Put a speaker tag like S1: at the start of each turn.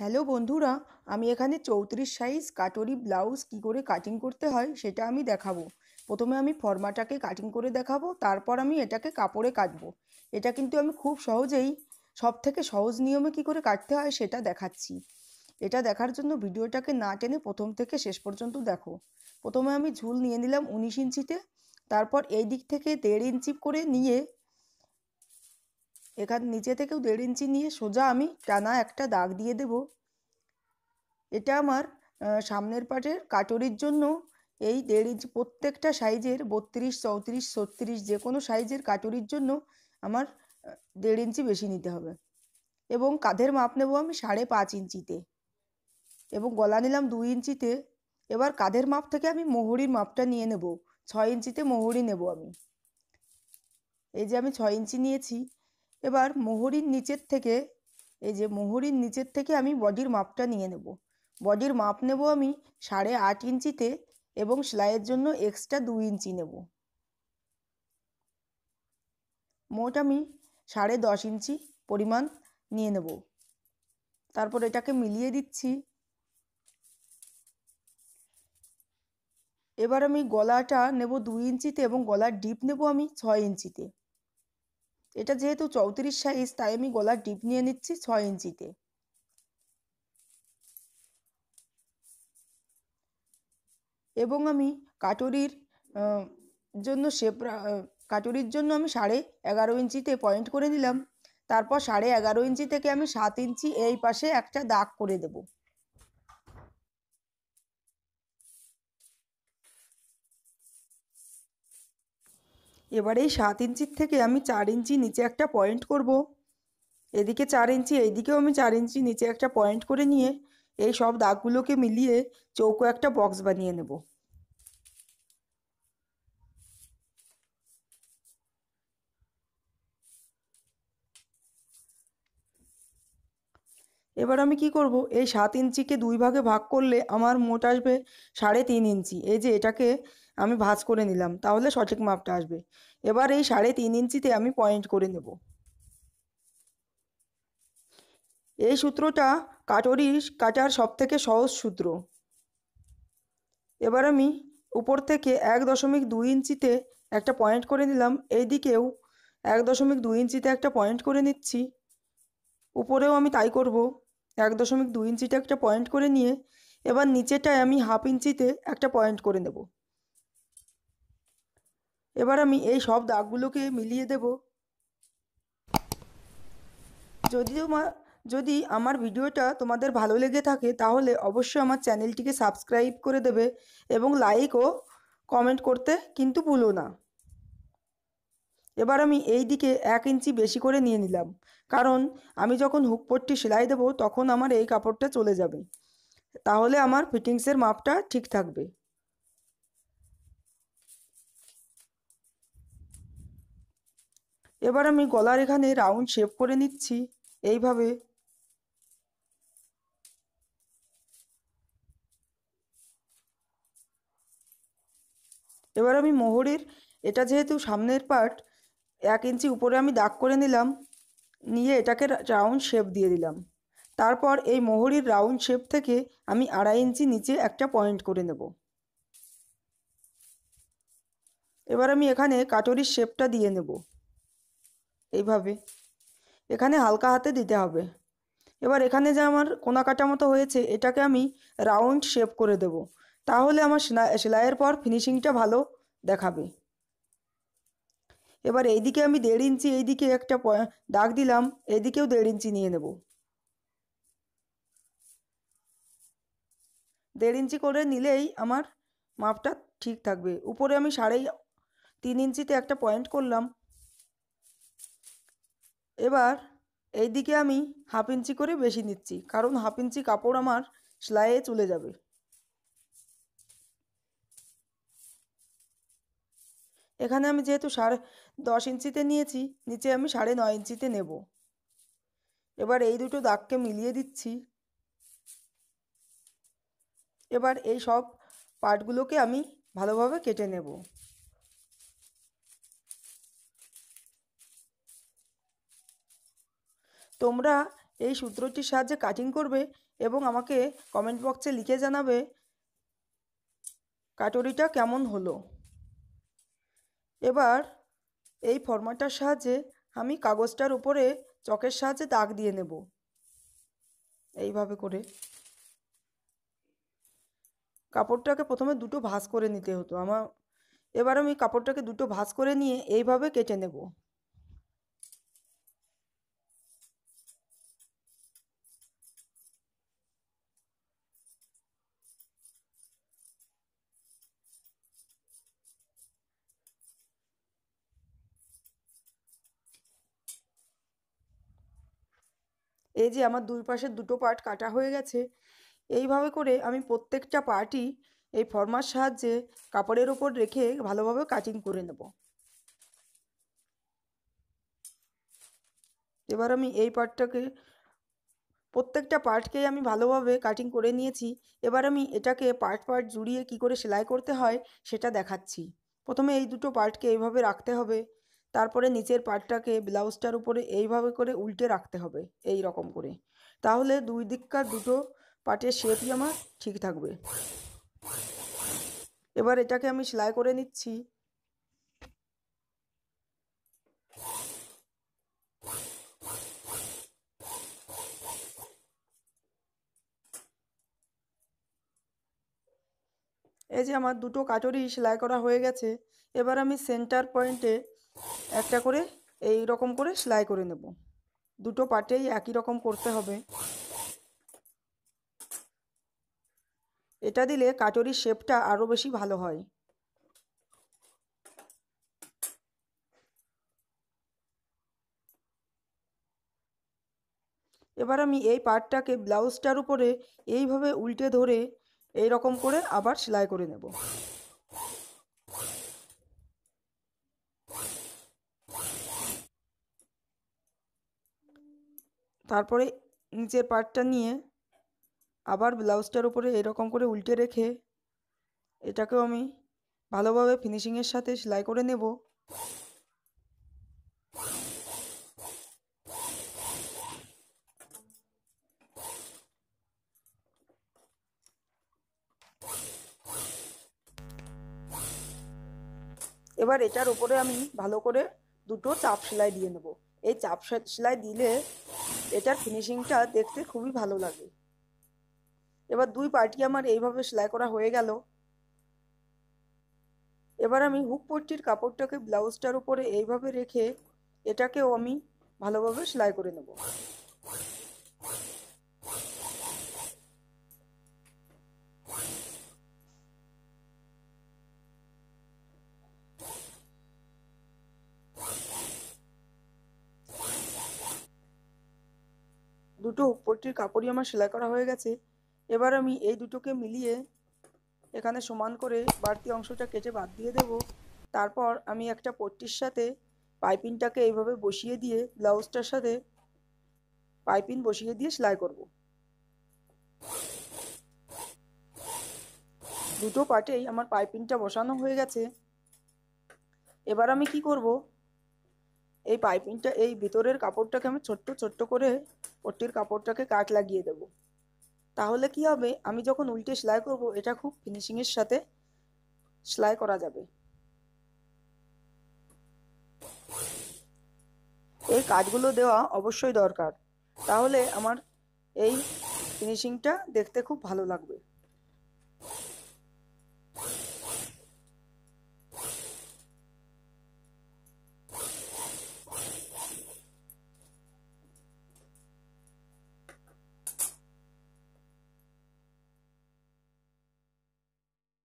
S1: Hello বন্ধুরা আমি এখানে চৌত্রিশ সাইজ কাটরি ব্লাউজ কি করে কাটিং করতে হয় সেটা আমি দেখাবো প্রথমে আমি ফর্মাটাকে কাটিং করে দেখাবো তারপর আমি এটাকে কাপড়ে কাটবো এটা কিন্তু আমি খুব সহজেই সব থেকে সহজ নিয়মে কি করে কাটতে হয় সেটা দেখাচ্ছি এটা দেখার জন্য ভিডিওটাকে না টেনে প্রথম থেকে শেষ পর্যন্ত দেখো প্রথমে আমি ঝুল নিয়ে নিলাম উনিশ ইঞ্চিতে তারপর এই দিক থেকে দেড় ইঞ্চি করে নিয়ে এখান নিচে থেকেও দেড় ইঞ্চি নিয়ে সোজা আমি টানা একটা দাগ দিয়ে দেব এটা আমার সামনের পাটের কাটরির জন্য এই দেড় ইঞ্চি প্রত্যেকটা সাইজের বত্রিশ চৌত্রিশ ছত্রিশ যে কোনো সাইজের কাটরির জন্য আমার দেড় ইঞ্চি বেশি নিতে হবে এবং কাঁধের মাপ নেব আমি সাড়ে পাঁচ ইঞ্চিতে এবং গলা নিলাম দুই ইঞ্চিতে এবার কাঁধের মাপ থেকে আমি মোহরির মাপটা নিয়ে নেব ছয় ইঞ্চিতে মোহরি নেব আমি এই যে আমি ছয় ইঞ্চি নিয়েছি এবার মোহরির নিচের থেকে এই যে মোহরির নিচের থেকে আমি বডির মাপটা নিয়ে নেব বডির মাপ নেব আমি সাড়ে আট ইঞ্চিতে এবং সেলাইয়ের জন্য এক্সট্রা দু ইঞ্চি নেব মোট আমি সাড়ে দশ ইঞ্চি পরিমাণ নিয়ে নেব তারপর এটাকে মিলিয়ে দিচ্ছি এবার আমি গলাটা নেব দুই ইঞ্চিতে এবং গলার ডিপ নেব আমি ছয় ইঞ্চিতে এটা যেহেতু চৌত্রিশ সাইজ তাই আমি গলার ডিপ নিয়ে নিচ্ছি ছয় ইঞ্চিতে এবং আমি কাটুরির জন্য শেপ কাটুরির জন্য আমি সাড়ে এগারো ইঞ্চিতে পয়েন্ট করে দিলাম তারপর সাড়ে এগারো ইঞ্চি থেকে আমি সাত ইঞ্চি এই পাশে একটা দাগ করে দেবো এবার এই সাত ইঞ্চির থেকে আমি চার ইঞ্চি নিচে একটা পয়েন্ট করব। এদিকে চার ইঞ্চি এইদিকেও আমি চার ইঞ্চি নিচে একটা পয়েন্ট করে নিয়ে এই সব দাগগুলোকে মিলিয়ে চৌকো একটা বক্স বানিয়ে নেবো এবার আমি কি করব এই সাত ইঞ্চিকে দুই ভাগে ভাগ করলে আমার মোট আসবে সাড়ে তিন ইঞ্চি এই যে এটাকে আমি ভাজ করে নিলাম তাহলে সঠিক মাপটা আসবে এবার এই সাড়ে তিন ইঞ্চিতে আমি পয়েন্ট করে নেব এই সূত্রটা কাটরি কাটার সবথেকে সহজ সূত্র এবার আমি উপর থেকে এক দশমিক দুই ইঞ্চিতে একটা পয়েন্ট করে নিলাম এই দিকেও এক দশমিক দুই ইঞ্চিতে একটা পয়েন্ট করে নিচ্ছি উপরেও আমি তাই করব এক দশমিক দুই ইঞ্চিতে একটা পয়েন্ট করে নিয়ে এবার নিচেটায় আমি হাফ ইঞ্চিতে একটা পয়েন্ট করে নেব এবার আমি এই সব দাগগুলোকে মিলিয়ে দেব যদিও যদি আমার ভিডিওটা তোমাদের ভালো লেগে থাকে তাহলে অবশ্যই আমার চ্যানেলটিকে সাবস্ক্রাইব করে দেবে এবং লাইক ও কমেন্ট করতে কিন্তু ভুলো না এবার আমি এই দিকে এক ইঞ্চি বেশি করে নিয়ে নিলাম কারণ আমি যখন হুকপটটি সেলাই দেবো তখন আমার এই কাপড়টা চলে যাবে তাহলে আমার ফিটিংসের মাপটা ঠিক থাকবে এবার আমি গলার এখানে রাউন্ড শেপ করে নিচ্ছি এইভাবে এবার আমি মোহরের এটা যেহেতু সামনের পার্ট এক ইঞ্চি উপরে আমি দাগ করে নিলাম নিয়ে এটাকে রাউন্ড শেপ দিয়ে দিলাম তারপর এই মোহরির রাউন্ড শেপ থেকে আমি আড়াই ইঞ্চি নিচে একটা পয়েন্ট করে নেব এবার আমি এখানে কাটরির শেপটা দিয়ে নেব এইভাবে এখানে হালকা হাতে দিতে হবে এবার এখানে যে আমার কোনা কাটা মতো হয়েছে এটাকে আমি রাউন্ড শেপ করে দেব তাহলে আমার সেলাইয়ের পর ফিনিশিংটা ভালো দেখাবে এবার এইদিকে আমি দেড় ইঞ্চি এইদিকে একটা দাগ দিলাম এইদিকেও দেড় ইঞ্চি নিয়ে নেব দেড় ইঞ্চি করে নিলেই আমার মাপটা ঠিক থাকবে উপরে আমি সাড়ে তিন ইঞ্চিতে একটা পয়েন্ট করলাম এবার এই দিকে আমি হাফ ইঞ্চি করে বেশি নিচ্ছি কারণ হাফ ইঞ্চি কাপড় আমার সেলাইয়ে চলে যাবে এখানে আমি যেহেতু সাড়ে দশ ইঞ্চিতে নিয়েছি নিচে আমি সাড়ে নয় ইঞ্চিতে নেব এবার এই দুটো দাগকে মিলিয়ে দিচ্ছি এবার এই সব পার্টগুলোকে আমি ভালোভাবে কেটে নেব তোমরা এই সূত্রটির সাহায্যে কাটিং করবে এবং আমাকে কমেন্ট বক্সে লিখে জানাবে কাটরিটা কেমন হলো এবার এই ফর্মাটার সাহায্যে আমি কাগজটার উপরে চকের সাহায্যে দাগ দিয়ে নেব এইভাবে করে কাপড়টাকে প্রথমে দুটো ভাঁজ করে নিতে হতো আমার এবার আমি কাপড়টাকে দুটো ভাঁজ করে নিয়ে এইভাবে কেটে নেব এই যে আমার দুই পাশের দুটো পার্ট কাটা হয়ে গেছে এইভাবে করে আমি প্রত্যেকটা পার্টই এই ফর্মার সাহায্যে কাপড়ের ওপর রেখে ভালোভাবে কাটিং করে নেব এবার আমি এই পার্টটাকে প্রত্যেকটা পার্টকেই আমি ভালোভাবে কাটিং করে নিয়েছি এবার আমি এটাকে পার্ট পার্ট জুড়িয়ে কি করে সেলাই করতে হয় সেটা দেখাচ্ছি প্রথমে এই দুটো পার্টকে এইভাবে রাখতে হবে তারপরে নিচের পাটটাকে ব্লাউজটার উপরে এইভাবে করে উল্টে রাখতে হবে এই রকম করে তাহলে দুই দিককার দুটো পাটের শেপই আমার ঠিক থাকবে এবার এটাকে আমি সেলাই করে নিচ্ছি এই যে আমার দুটো কাটরি সেলাই করা হয়ে গেছে এবার আমি সেন্টার পয়েন্টে একটা করে এই রকম করে সেলাই করে নেব দুটো পাটেই একই রকম করতে হবে এটা দিলে কাটরির শেপটা আরও বেশি ভালো হয় এবার আমি এই পাটটাকে ব্লাউজটার উপরে এইভাবে উল্টে ধরে এই রকম করে আবার সেলাই করে নেব তারপরে নিচের পার্টটা নিয়ে আবার ব্লাউজটার উপরে এরকম করে উল্টে রেখে এটাকেও আমি ভালোভাবে ফিনিশিংয়ের সাথে সেলাই করে নেব এবার এটার উপরে আমি ভালো করে দুটো চাপ সেলাই দিয়ে নেব এই চাপ সেলাই দিলে এটার ফিনিশিংটা দেখতে খুবই ভালো লাগে এবার দুই পার্টি আমার এইভাবে সেলাই করা হয়ে গেল এবার আমি হুক পট্টির কাপড়টাকে ব্লাউজটার উপরে এইভাবে রেখে এটাকেও আমি ভালোভাবে সেলাই করে নেব দুটো পোলট্রির কাপড়ই আমার সেলাই করা হয়ে গেছে এবার আমি এই দুটোকে মিলিয়ে এখানে সমান করে বাড়তি অংশটা কেটে বাদ দিয়ে দেব তারপর আমি একটা পট্টির সাথে পাইপিনটাকে এইভাবে বসিয়ে দিয়ে ব্লাউজটার সাথে পাইপিন বসিয়ে দিয়ে সেলাই করব দুটো পাটেই আমার পাইপিংটা বসানো হয়ে গেছে এবার আমি কি করব এই পাইপিংটা এই ভিতরের কাপড়টাকে আমি ছোট্ট ছোট্ট করে পট্টির কাপড়টাকে কাট লাগিয়ে দেব তাহলে কি হবে আমি যখন উল্টে সেলাই করব এটা খুব ফিনিশিংয়ের সাথে সেলাই করা যাবে এই কাজগুলো দেওয়া অবশ্যই দরকার তাহলে আমার এই ফিনিশিংটা দেখতে খুব ভালো লাগবে